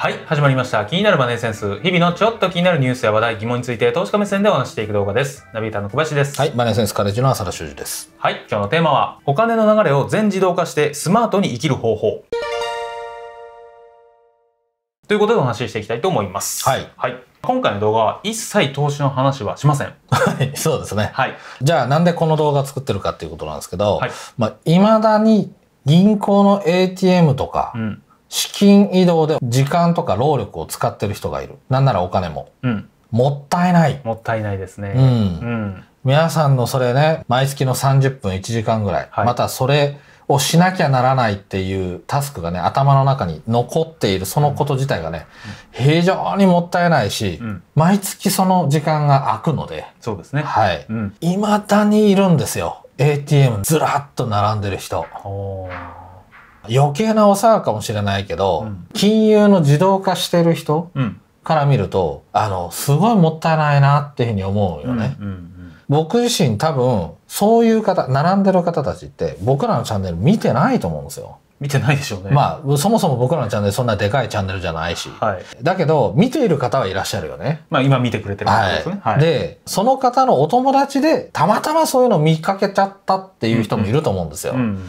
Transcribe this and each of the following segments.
はい始まりました気になるマネーセンス日々のちょっと気になるニュースや話題疑問について投資家目線でお話していく動画ですナビーターの小林ですはいマネーセンスカレッジの浅田修司ですはい今日のテーマはお金の流れを全自動化してスマートに生きる方法ということでお話ししていきたいと思います。はい。はい。今回の動画は一切投資の話はしません。はい、そうですね。はい。じゃあなんでこの動画作ってるかっていうことなんですけど、はい、まあ、未だに銀行の ATM とか、うん資金移動で時間とか労力を使ってる人がいる。なんならお金も。うん。もったいない。もったいないですね。うん。うん、皆さんのそれね、毎月の30分1時間ぐらい。はい、またそれをしなきゃならないっていうタスクがね、頭の中に残っている、そのこと自体がね、うん、非常にもったいないし、うん、毎月その時間が空くので。そうですね。はい。い、うん、ま、だにいるんですよ。ATM ずらっと並んでる人。余計なお世話かもしれないけど、うん、金融の自動化してる人から見ると、あの、すごいもったいないなっていうふうに思うよね。うんうんうん、僕自身多分、そういう方、並んでる方たちって僕らのチャンネル見てないと思うんですよ。見てないでしょうね。まあ、そもそも僕らのチャンネルそんなでかいチャンネルじゃないし。はい、だけど、見ている方はいらっしゃるよね。まあ、今見てくれてる方ですね、はいはい。で、その方のお友達で、たまたまそういうのを見かけちゃったっていう人もいると思うんですよ。うんうんうん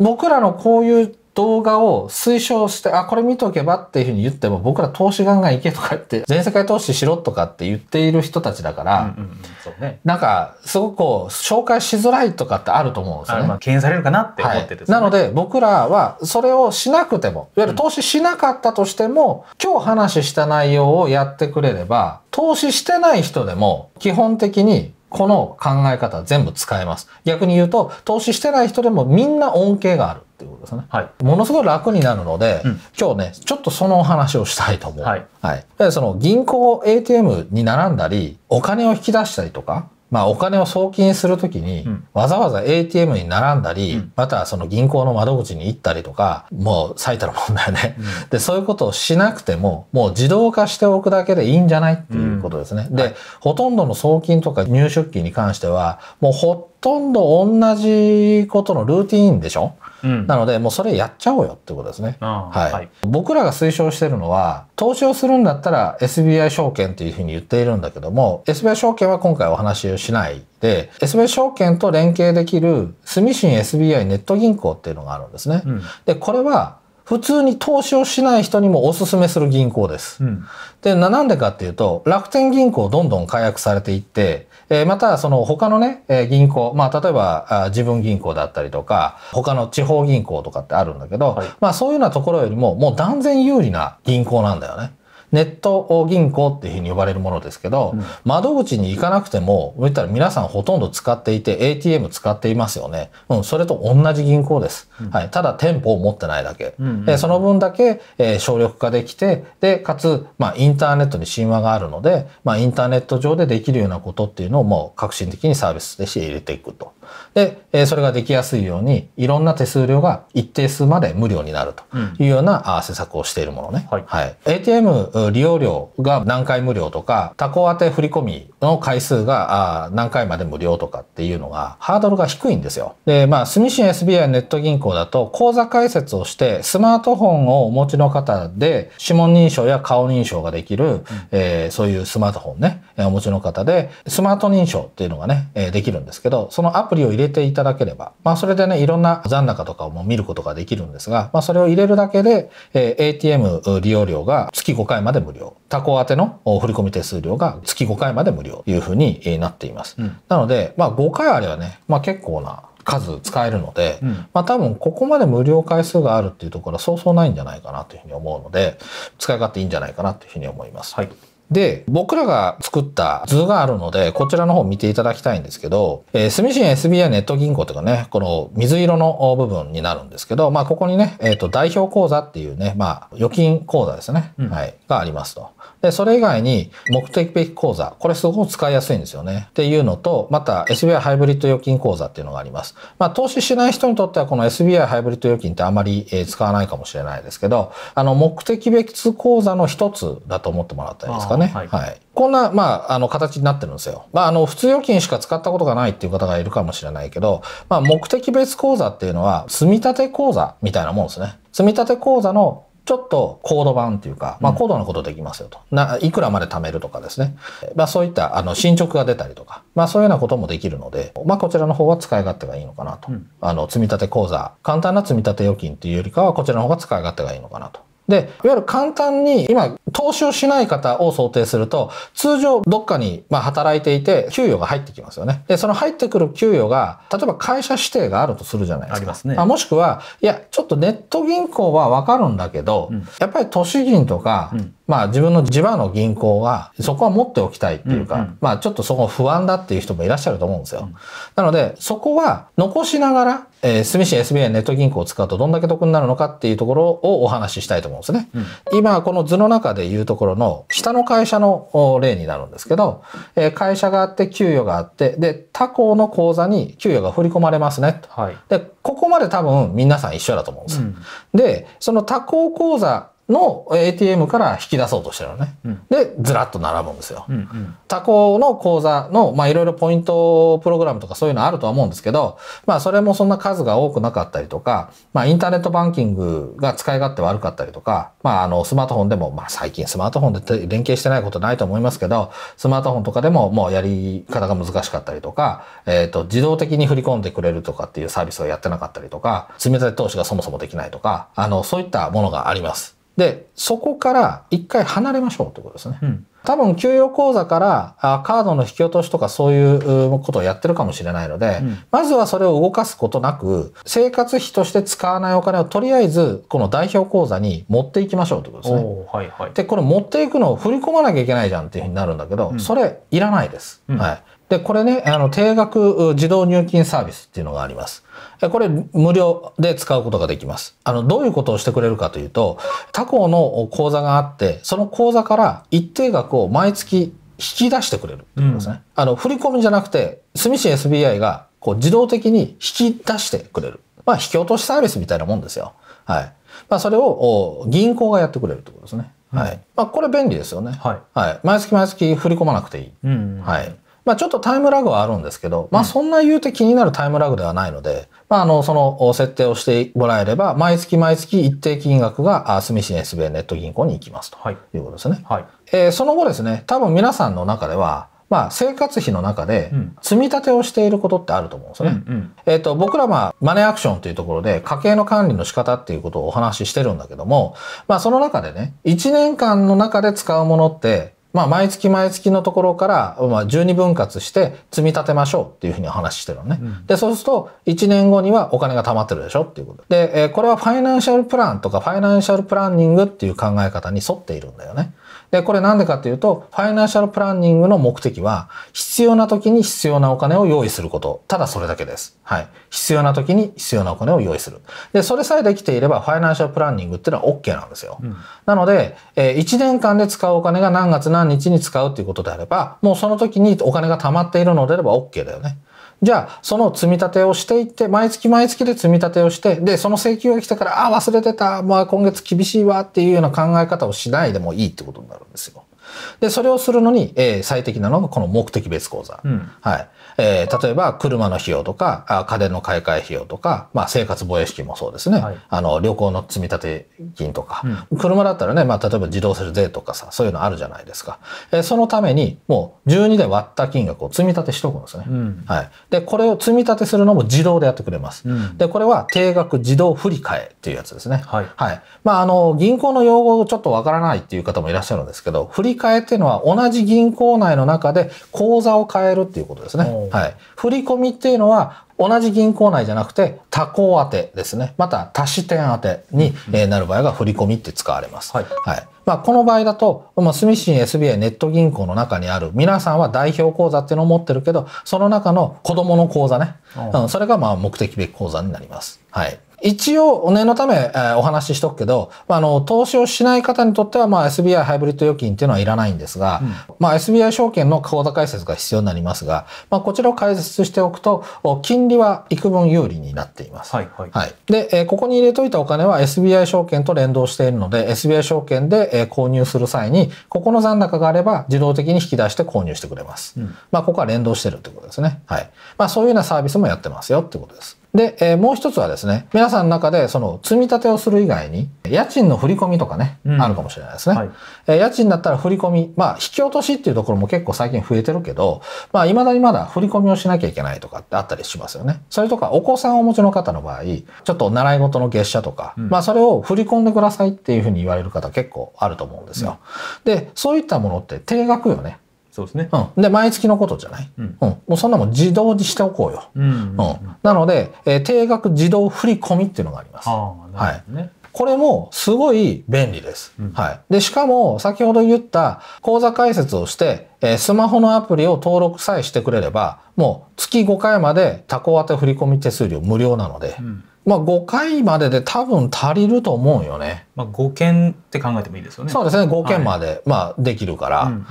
僕らのこういう動画を推奨して、あ、これ見とけばっていうふうに言っても、僕ら投資ガンガンいけとか言って、全世界投資しろとかって言っている人たちだから、うんうん、そうね、なんか、すごくこう、紹介しづらいとかってあると思うんですよね。まあ、敬遠されるかなって思ってて、ねはい、なので、僕らは、それをしなくても、いわゆる投資しなかったとしても、うん、今日話した内容をやってくれれば、投資してない人でも、基本的にこの考え方全部使えます。逆に言うと、投資してない人でもみんな恩恵があるっていうことですね。はい。ものすごい楽になるので、うん、今日ね、ちょっとそのお話をしたいと思う。はい。はい。その銀行 ATM に並んだり、お金を引き出したりとか、まあ、お金を送金するときに、わざわざ ATM に並んだり、またその銀行の窓口に行ったりとか、もう最たるもんだよね、で、そういうことをしなくても、もう自動化しておくだけでいいんじゃないっていうことですね。で、ほとんどの送金とか入出金に関しては、もうほとんど同じことのルーティーンでしょなのでもうそれやっちゃおうよってことですね、はい、はい、僕らが推奨してるのは投資をするんだったら SBI 証券っていうふうに言っているんだけども SBI 証券は今回お話をしないで SBI 証券と連携できる住信 SBI ネット銀行っていうのがあるんですね、うん、でこれは普通に投資をしない人にもお勧めする銀行です。うん、でな、んでかっていうと、楽天銀行どんどん解約されていって、えー、またその他のね、えー、銀行、まあ例えば自分銀行だったりとか、他の地方銀行とかってあるんだけど、はい、まあそういうようなところよりももう断然有利な銀行なんだよね。ネット銀行っていうふうに呼ばれるものですけど、うん、窓口に行かなくても、言ったら皆さんほとんど使っていて、ATM 使っていますよね。うん、それと同じ銀行です。うん、はい。ただ店舗を持ってないだけ。うんうん、その分だけ、えー、省力化できて、で、かつ、まあ、インターネットに神話があるので、まあ、インターネット上でできるようなことっていうのをもう革新的にサービスでして入れていくと。で、えー、それができやすいように、いろんな手数料が一定数まで無料になるというような、うん、施策をしているものね。はい、はい。ATM 利用料が何回無料とか、他当て振込の回数が何回まで無料とかっていうのが、ハードルが低いんですよ。で、まあ、住信 SBI ネット銀行だと、口座開設をして、スマートフォンをお持ちの方で、指紋認証や顔認証ができる、うん、えー、そういうスマートフォンね、お持ちの方で、スマート認証っていうのがね、できるんですけど、そのアプリを入れていただければ、まあ、それでね、いろんな残高とかも見ることができるんですが、まあ、それを入れるだけで、え ATM 利用料が月5回までまで無料他行宛ての振込手数料が月5回まで無料というふうになっています、うん、なので、まあ、5回あればね、まあ、結構な数使えるので、うん、まあ多分ここまで無料回数があるっていうところはそうそうないんじゃないかなというふうに思うので使い勝手いいんじゃないかなというふうに思います。はいで、僕らが作った図があるので、こちらの方見ていただきたいんですけど、えー、住信 SBI ネット銀行とかね、この水色の部分になるんですけど、まあ、ここにね、えっ、ー、と、代表口座っていうね、まあ、預金口座ですね、うん、はい、がありますと。で、それ以外に、目的べき口座、これすごく使いやすいんですよね。っていうのと、また SBI ハイブリッド預金口座っていうのがあります。まあ、投資しない人にとっては、この SBI ハイブリッド預金ってあまり、えー、使わないかもしれないですけど、あの、目的べき口座の一つだと思ってもらったらいいですかね。ね。はい、はい。こんな、まあ、あの、形になってるんですよ。まあ、あの、普通預金しか使ったことがないっていう方がいるかもしれないけど、まあ、目的別口座っていうのは、積立口座みたいなもんですね。積立口座のちょっとコード版っていうか、まあ、高度なことできますよと。な、いくらまで貯めるとかですね。まあ、そういった、あの、進捗が出たりとか、まあ、そういうようなこともできるので、まあ、こちらの方は使い勝手がいいのかなと。うん、あの、積立口座、簡単な積立預金っていうよりかは、こちらの方が使い勝手がいいのかなとで、いわゆる簡単に今、投資をしない方を想定すると、通常どっかにま働いていて、給与が入ってきますよね。で、その入ってくる給与が、例えば会社指定があるとするじゃないですか。ありますね。あもしくは、いや、ちょっとネット銀行はわかるんだけど、うん、やっぱり都市銀とか、うんまあ自分の地場の銀行はそこは持っておきたいっていうか、うんうん、まあちょっとそこ不安だっていう人もいらっしゃると思うんですよ。うん、なのでそこは残しながら、えー、住市 SBI ネット銀行を使うとどんだけ得になるのかっていうところをお話ししたいと思うんですね。うん、今この図の中で言うところの下の会社の例になるんですけど、えー、会社があって給与があってで他行の口座に給与が振り込まれますねはい、でここまで多分皆さん一緒だと思うんです。うん、でその他行口座の ATM から引き出そうとしてるのね、うん、でずらっと並ぶんですよ、うんうん、他行の口座のまあいろいろポイントプログラムとかそういうのあるとは思うんですけどまあそれもそんな数が多くなかったりとかまあインターネットバンキングが使い勝手悪かったりとかまああのスマートフォンでもまあ最近スマートフォンで連携してないことないと思いますけどスマートフォンとかでももうやり方が難しかったりとかえっ、ー、と自動的に振り込んでくれるとかっていうサービスをやってなかったりとか積み立て投資がそもそもできないとかあのそういったものがありますでそこから一回離れましょうということですね、うん、多分給与口座からあカードの引き落としとかそういうことをやってるかもしれないので、うん、まずはそれを動かすことなく生活費として使わないお金をとりあえずこの代表口座に持っていきましょうということですね、はいはい、でこれ持っていくのを振り込まなきゃいけないじゃんっていうふうになるんだけど、うん、それいらないです、はい、で、これね、あの、定額自動入金サービスっていうのがあります。これ、無料で使うことができます。あの、どういうことをしてくれるかというと、他校の口座があって、その口座から一定額を毎月引き出してくれるってことですね。うん、あの、振り込みじゃなくて、住市 SBI がこう自動的に引き出してくれる。まあ、引き落としサービスみたいなもんですよ。はい。まあ、それを銀行がやってくれるってことですね。うん、はい。まあ、これ便利ですよね。はい。はい。毎月毎月振り込まなくていい。うん、はい。まあ、ちょっとタイムラグはあるんですけど、まあ、そんな言うて気になるタイムラグではないので、まあ、あの、その設定をしてもらえれば、毎月毎月一定金額が住信 SB ネット銀行に行きますということですね。はいはい、えー、その後ですね、多分皆さんの中では、まあ、生活費の中で積み立てをしていることってあると思うんですよね。うんうん、えっ、ー、と、僕らまあ、マネーアクションというところで家計の管理の仕方っていうことをお話ししてるんだけども、まあ、その中でね、1年間の中で使うものって、まあ、毎月毎月のところから、まあ、12分割して積み立てましょうっていうふうにお話ししてるのね。うん、で、そうすると、1年後にはお金が貯まってるでしょっていうこと。で、えこれはファイナンシャルプランとかファイナンシャルプランニングっていう考え方に沿っているんだよね。で、これなんでかっていうと、ファイナンシャルプランニングの目的は、必要な時に必要なお金を用意すること。ただそれだけです。はい。必要な時に必要なお金を用意する。で、それさえできていれば、ファイナンシャルプランニングっていうのは OK なんですよ。うん、なので、えー、1年間で使うお金が何月何日に使うっていうことであれば、もうその時にお金が溜まっているのであれば OK だよね。じゃあ、その積み立てをしていって、毎月毎月で積み立てをして、で、その請求が来たから、あ、忘れてた、まあ今月厳しいわっていうような考え方をしないでもいいってことになるんですよ。で、それをするのに、えー、最適なのがこの目的別口座。うん、はい。えー、例えば、車の費用とかあ、家電の買い替え費用とか、まあ、生活防衛資金もそうですね。はい、あの、旅行の積立金とか、うん、車だったらね、まあ、例えば自動車税とかさ、そういうのあるじゃないですか。えー、そのために、もう12で割った金額を積み立てしとくんですね。うん、はい。で、これを積み立てするのも自動でやってくれます。で、これは定額自動振替えっていうやつですね。はい。はい。まあ、あの、銀行の用語ちょっとわからないっていう方もいらっしゃるんですけど、振替替えっていうのは同じ銀行内の中で口座を変えるっていうことですね。はい。振込っていうのは同じ銀行内じゃなくて他行宛てですね。また足支店宛てになる場合が振り込みって使われます。はい、はい。まあ、この場合だと、まあ、住信 SBI ネット銀行の中にある皆さんは代表口座っていうのを持ってるけど、その中の子供の口座ね。うん、それがまあ目的別口座になります。はい。一応、お念のため、えー、お話ししとくけど、まあ、あの、投資をしない方にとっては、まあ、SBI ハイブリッド預金っていうのはいらないんですが、うん、まあ、SBI 証券の口座解説が必要になりますが、まあ、こちらを解説しておくと、金利は幾分有利になっています。はい、はい、はい。で、えー、ここに入れといたお金は SBI 証券と連動しているので、SBI 証券で、えー、購入する際に、ここの残高があれば、自動的に引き出して購入してくれます。うん、まあ、ここは連動してるってことですね。はい。まあ、そういうようなサービスもやってますよってことです。で、えー、もう一つはですね、皆さんの中でその積み立てをする以外に、家賃の振り込みとかね、うん、あるかもしれないですね、はい、えー、家賃だったら振り込み、まあ、引き落としっていうところも結構最近増えてるけど、まあ、未だにまだ振り込みをしなきゃいけないとかってあったりしますよね。それとか、お子さんをお持ちの方の場合、ちょっと習い事の月謝とか、うん、まあ、それを振り込んでくださいっていうふうに言われる方結構あると思うんですよ。うん、で、そういったものって定額よね。そうですね。うん。で、毎月のことじゃない。うん。うん、もうそんなもん自動にしておこうよ。うん、うん、なので、えー、定額自動振込っていうのがあります。ああ、なるほどね。はいこれもすごい便利です。うん、はい。で、しかも先ほど言った口座開設をして、えー、スマホのアプリを登録さえしてくれれば、もう月5回まで他行て振込手数料無料なので、うん、まあ5回までで多分足りると思うよね。まあ、5件って考えてもいいですよね。そうですね、5件まで、はい、まあ、できるから、うんうん、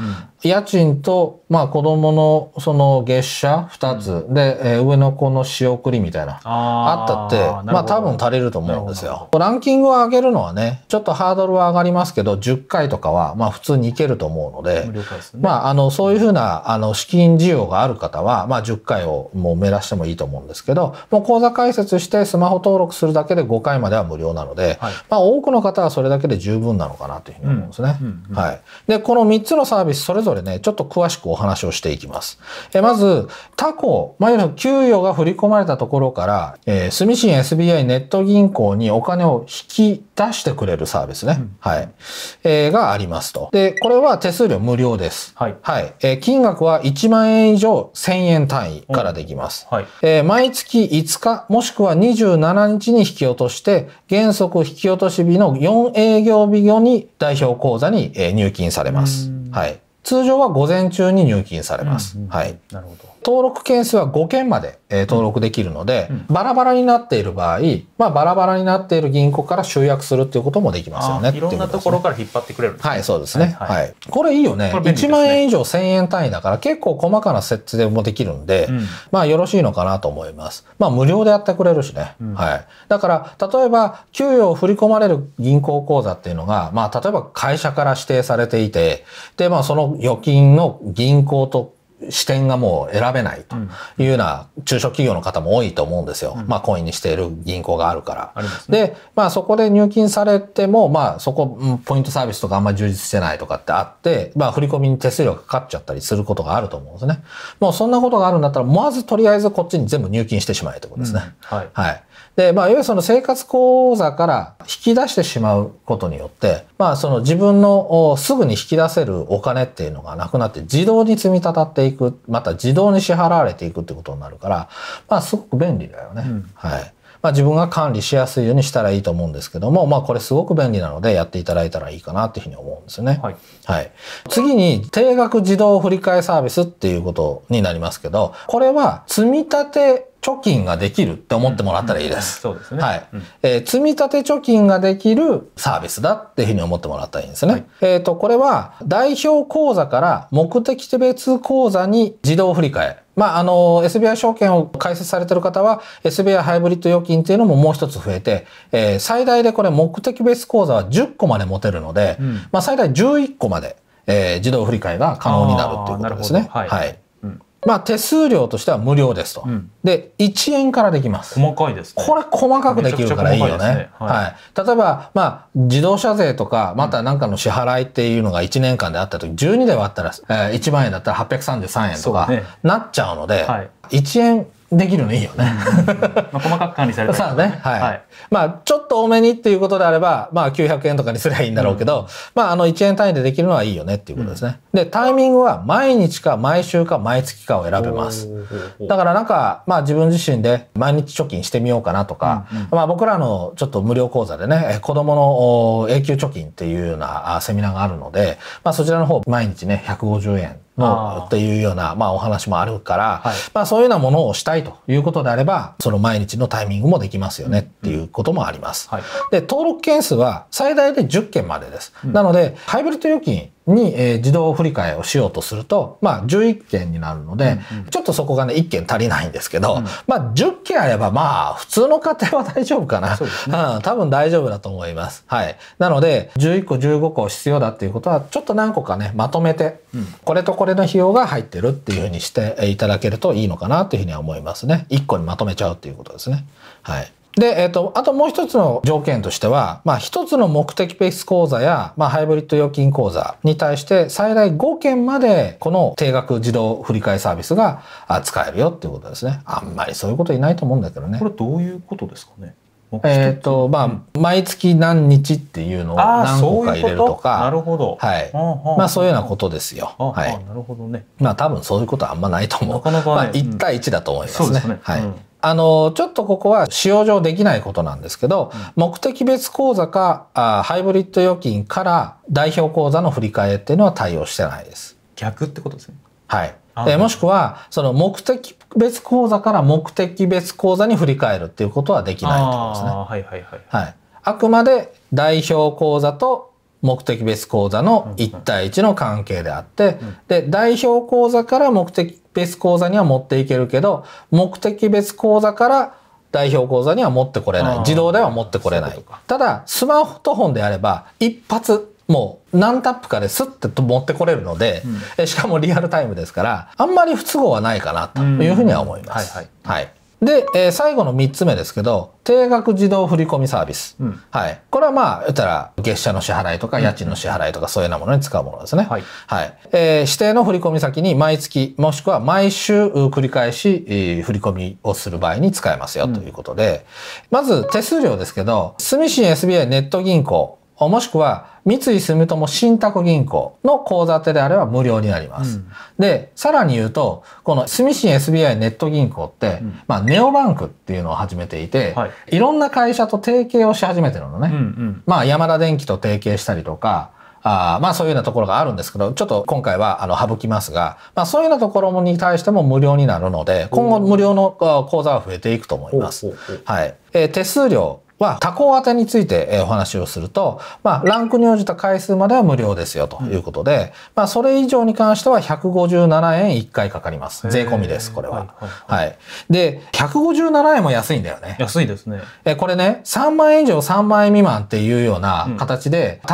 家賃と、まあ、子供の、その、月謝2つ、うん、で、えー、上の子の仕送りみたいな、あったって、まあ、多分足りると思うんですよ。ランキングを上げるのはね、ちょっとハードルは上がりますけど、10回とかは、まあ、普通にいけると思うので、でね、まあ、あの、そういうふうな、あの、資金需要がある方は、まあ、10回をもう目指してもいいと思うんですけど、もう口座開設して、スマホ登録するだけで5回までは無料なので、はい、まあ、多くの方方はそれだけで十分なのかなというふうに思うんですね。はい。で、この3つのサービスそれぞれね、ちょっと詳しくお話をしていきます。えまず、他行、まあ、給与が振り込まれたところから、え住信 SBI ネット銀行にお金を引き出してくれるサービスね。はい。えー、がありますと。で、これは手数料無料です。はい。はい。えー、金額は1万円以上1000円単位からできます。はい。えー、毎月5日もしくは27日に引き落として、原則引き落とし日の4営業日後に代表口座に入金されます。はい。通常は午前中に入金されます。はい。なるほど。登録件数は5件まで、えー、登録できるので、うん、バラバラになっている場合、まあ、バラバラになっている銀行から集約するっていうこともできますよね。いろんなところから引っ張ってくれる、ね、はい、そうですね、はい、はい。これいいよね。ね1万円以上1000円単位だから結構細かな設定もできるんで、うん、まあ、よろしいのかなと思います。まあ、無料でやってくれるしね。うん、はい。だから、例えば、給与を振り込まれる銀行口座っていうのが、まあ、例えば会社から指定されていて、で、まあ、その預金の銀行と視点がもう選べないというような中小企業の方も多いと思うんですよ。うん、まあ、コインにしている銀行があるから。ね、で、まあ、そこで入金されても、まあ、そこ、ポイントサービスとかあんまり充実してないとかってあって、まあ、振り込みに手数料がかかっちゃったりすることがあると思うんですね。もう、そんなことがあるんだったら、まずとりあえずこっちに全部入金してしまえということですね。うん、はい。はいで、まあ、いわゆるその生活口座から引き出してしまうことによって、まあ、その自分のすぐに引き出せるお金っていうのがなくなって自動に積み立たっていく、また自動に支払われていくってことになるから、まあ、すごく便利だよね。うん、はい。まあ、自分が管理しやすいようにしたらいいと思うんですけども、まあ、これすごく便利なのでやっていただいたらいいかなっていうふうに思うんですよね。はい。はい、次に、定額自動振替サービスっていうことになりますけど、これは積み立て貯金ができるって思ってもらったらいいです。そうですね。はい。えー、積立貯金ができるサービスだっていうふうに思ってもらったらいいんですね。はい、えっ、ー、と、これは代表口座から目的別口座に自動振り替え。まあ、あの、SBI 証券を開設されてる方は、SBI ハイブリッド預金っていうのももう一つ増えて、えー、最大でこれ目的別口座は10個まで持てるので、うん、まあ、最大11個まで、えー、自動振り替えが可能になるっていうことですね。はい、はいまあ手数料としては無料ですと。うん、で、1円からできます。細かいです、ね、これ細かくできるからいいよね。ねはい、はい、例えば、まあ自動車税とか、また何かの支払いっていうのが1年間であった時、12で割ったら、えー、1万円だったら833円とか、なっちゃうので、ねはい、1円できるのいいよね。まあ、細かく管理される、ね。ね、はい、はい。まあ、ちょっと多めにっていうことであれば、まあ、900円とかにすりゃいいんだろうけど、うん、まあ、あの、1円単位でできるのはいいよねっていうことですね。うん、で、タイミングは毎日か毎週か毎月かを選べます。だからなんか、まあ、自分自身で毎日貯金してみようかなとか、うん、まあ、僕らのちょっと無料講座でね、子供の永久貯金っていうようなセミナーがあるので、まあ、そちらの方、毎日ね、150円のっていうようなまあ、お話もあるから、はい、まあ、そういうようなものをしたいということであればその毎日のタイミングもできますよねっていうこともあります。はい、で登録件数は最大で10件までです。なのでハイブリッド預金に、えー、自動振り替えをしようとすると、まあ、11件になるので、うんうん、ちょっとそこがね、1件足りないんですけど、うん、まあ、10件あれば、まあ、普通の家庭は大丈夫かな。うね、うん、多分大丈夫だと思います。はい。なので、11個、15個必要だっていうことは、ちょっと何個かね、まとめて、うん、これとこれの費用が入ってるっていうふうにしていただけるといいのかなというふうには思いますね。1個にまとめちゃうっていうことですね。はい。で、えっ、ー、と、あともう一つの条件としては、まあ一つの目的ース口座や、まあハイブリッド預金口座に対して最大5件までこの定額自動振替サービスが使えるよっていうことですね。あんまりそういうこといないと思うんだけどね。これどういうことですかねえっ、ー、と、まあ、毎月何日っていうのを何個か入れるとか。ううなるほど。はい。まあ、そういうようなことですよ。はい。なるほどね。まあ、多分そういうことはあんまないと思う。なかなか、ね、まあ、1対1だと思いますね。うん、すねはい。あの、ちょっとここは使用上できないことなんですけど、うん、目的別口座かあハイブリッド預金から代表口座の振り替えっていうのは対応してないです。逆ってことですね。はい。えもしくは、その目的別口座から目的別口座に振り替えるっていうことはできないってことですね。はいはいはい。はい。あくまで代表口座と目的別口座の1対1の関係であって、うんうん、で、代表口座から目的別口座には持っていけるけど、目的別口座から代表口座には持ってこれない。自動では持ってこれない。ういうただ、スマートフォンであれば、一発、もう何タップかですって持ってこれるので、うん、しかもリアルタイムですから、あんまり不都合はないかなというふうには思います。うんうん、はい、はいはいで、えー、最後の3つ目ですけど、定額自動振込サービス、うん、はい。これはまあ、言ったら、月謝の支払いとか、家賃の支払いとか、そういうようなものに使うものですね。はい。はい、えー、指定の振込先に毎月、もしくは毎週繰り返し、えー、振込をする場合に使えますよということで、うん、まず手数料ですけど、住信 SBI ネット銀行もしくは、三井住友信託銀行の口座手であれば無料になります。うん、で、さらに言うと、この住信 SBI ネット銀行って、うん、まあ、ネオバンクっていうのを始めていて、はい、いろんな会社と提携をし始めてるのね。うんうん、まあ、山田電機と提携したりとか、あまあそういうようなところがあるんですけど、ちょっと今回はあの省きますが、まあそういうようなところに対しても無料になるので、今後無料の口座は増えていくと思います。はい。えー、手数料は項当てについてお話をすると、まあ、ランクに応じた回数までは無料ですよということで、うん、まあ、それ以上に関しては157円1回かかります。税込みです、これは。はい、はいはい、で、157円も安いんだよね。安いですね。え、これね、3万円以上3万円未満っていうような形で、うん、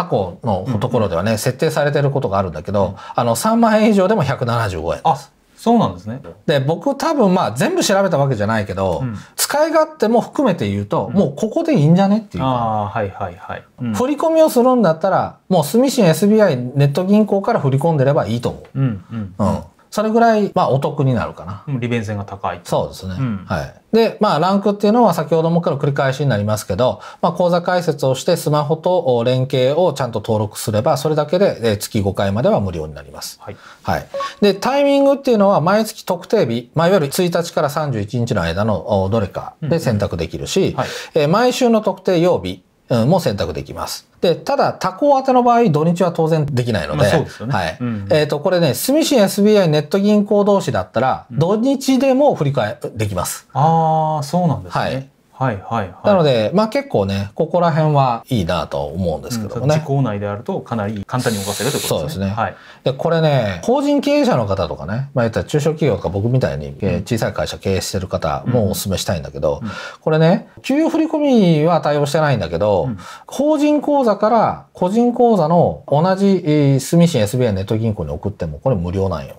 のところではね、設定されてることがあるんだけど、あの、3万円以上でも175円です。そうなんですね。で、僕多分まあ全部調べたわけじゃないけど、うん、使い勝手も含めて言うと、うん、もうここでいいんじゃねっていうか。あはいはいはい。うん、振り込みをするんだったら、もう住信 SBI ネット銀行から振り込んでればいいと思う。うん、うん、うん。それぐらい、まあ、お得になるかな。利便性が高い。そうですね。うん、はい。で、まあ、ランクっていうのは先ほどもから繰り返しになりますけど、まあ、口座開設をしてスマホと連携をちゃんと登録すれば、それだけで月5回までは無料になります。はい。はい。で、タイミングっていうのは毎月特定日、まあ、いわゆる1日から31日の間のどれかで選択できるし、うんはい、毎週の特定曜日、も選択できます。で、ただ、他行宛ての場合、土日は当然できないので、まあ、そうですよね。はい。うんえっ、ー、と、これね、住信 SBI ネット銀行同士だったら、土日でも振り替えできます。うん、ああ、そうなんですね。はい。はいはいはい、なので、まあ、結構ねここら辺はいいなと思うんですけどもね、うん、時効内であるとかなり簡単に動かせるということですね。そうですね、はい、でこれね法人経営者の方とかね、まあ、言った中小企業とか僕みたいに小さい会社経営してる方もお勧めしたいんだけど、うんうん、これね給与振込は対応してないんだけど、法人口座から個人口座の同じ住信 SBI ネット銀行に送ってもこれ無料なんよ。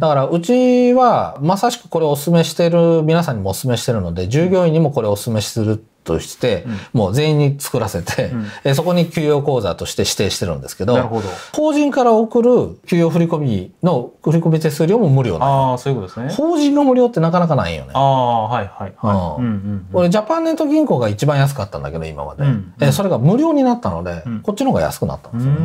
だからうちはまさしくこれお勧めしてる皆さんにもお勧めしてるので従業員にもこれお勧めするとして、うん、もう全員に作らせて、うん、そこに給与口座として指定してるんですけど法人から送る給与振込の振込手数料も無料なあそういうことですね法人の無料ってなかなかないよねああはいはいはい、うんうん、俺ジャパンネット銀行が一番安かったんだけど今まで、うんうん、それが無料になったので、こっちの方が安くなったんですよねう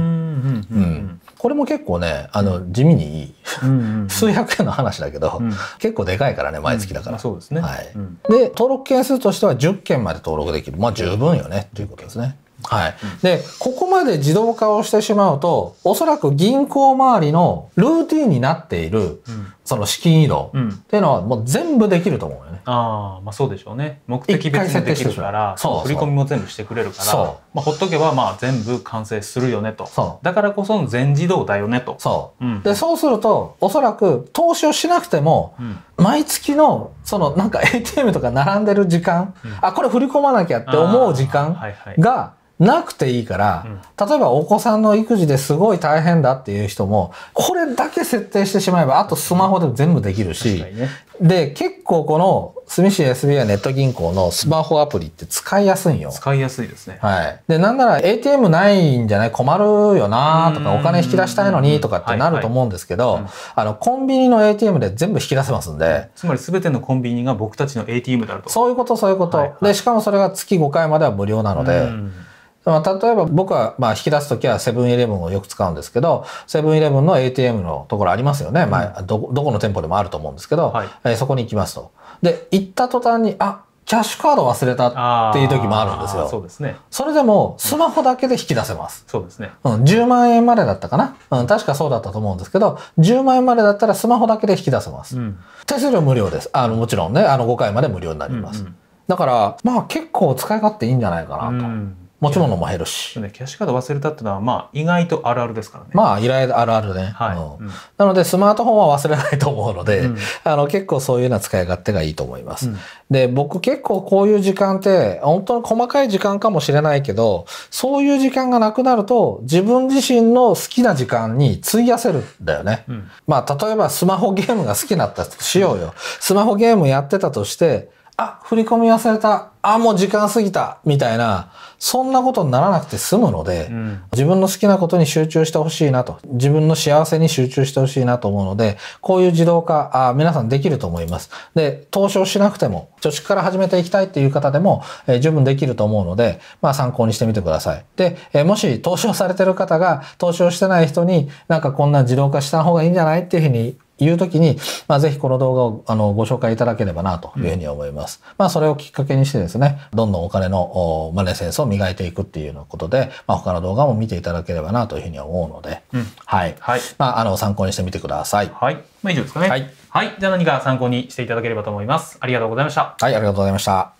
んこれも結構ねあの地味にいい、うんうん、数百円の話だけど、うん、結構でかいからね毎月だから、うんそうですね、はい、うん、で登録件数としては10件まで登録できるまあ十分よねということですねはい、でここまで自動化をしてしまうとおそらく銀行周りのルーティンになっているその資金移動っていうのはもう全部できると思うよね。うん、ああまあそうでしょうね。目的別にできるからそう振り込みも全部してくれるからまあ、ほっとけばまあ全部完成するよねとそう。だからこそ全自動だよねと。そううん、でそうするとおそらく投資をしなくても、毎月のそのなんか ATM とか並んでる時間、うん、あこれ振り込まなきゃって思う時間が、なくていいから、例えばお子さんの育児ですごい大変だっていう人も、これだけ設定してしまえば、あとスマホで全部できるし、ね、で、結構この住市 SB i ネット銀行のスマホアプリって使いやすいよ。使いやすいですね。はい。で、なんなら ATM ないんじゃない困るよなとか、お金引き出したいのにとかってなると思うんですけど、あの、コンビニの ATM で全部引き出せますんで。つまり全てのコンビニが僕たちの ATM であると。そういうこと、そういうこと。はいはい、で、しかもそれが月5回までは無料なので、例えば僕はまあ引き出す時はセブンイレブンをよく使うんですけどセブンイレブンの ATM のところありますよね、まあ、どどこの店舗でもあると思うんですけど、はい、えー、そこに行きますと。で行った途端にあキャッシュカード忘れたっていう時もあるんですよ。そうですね。それでも、スマホだけで引き出せます。そうですね。うん、10万円までだったかな。うん、確かそうだったと思うんですけど、10万円までだったらスマホだけで引き出せます。うん、手数料無料です。あの、もちろんね、あの、5回まで無料になります。うんうん、だから、まあ結構使い勝手いいんじゃないかなと。うん持ち物も減るし。ね、キャッシュカード忘れたってのは、まあ、意外とあるあるですからね。まあ、意外とあるあるね。はい、うん、なので、スマートフォンは忘れないと思うので、うん、あの、結構そういうような使い勝手がいいと思います。うん、で、僕結構こういう時間って、本当に細かい時間かもしれないけど、そういう時間がなくなると、自分自身の好きな時間に費やせるんだよね。まあ、例えばスマホゲームが好きになったとしようよ。スマホゲームやってたとして、あ、振り込み忘れた、あ、もう時間過ぎた、みたいな、そんなことにならなくて済むので、うん、自分の好きなことに集中してほしいなと、自分の幸せに集中してほしいなと思うので、こういう自動化あ、皆さんできると思います。で、投資をしなくても、貯蓄から始めていきたいっていう方でも、えー、十分できると思うので、まあ参考にしてみてください。で、えー、もし投資をされてる方が、投資をしてない人になんかこんな自動化した方がいいんじゃないっていうふうにいう時に、まあ、ぜひこの動画をあのご紹介いただければなというふうに思います。うん、まあ、それをきっかけにしてですね、どんどんお金のマネーセンスを磨いていくっていうようなことで、まあ、他の動画も見ていただければなというふうに思うので、うん、はい。はい、まあ、あの、参考にしてみてください。はい。まあ、以上ですかね。はい。はい。じゃあ何か参考にしていただければと思います。ありがとうございました。はい、ありがとうございました。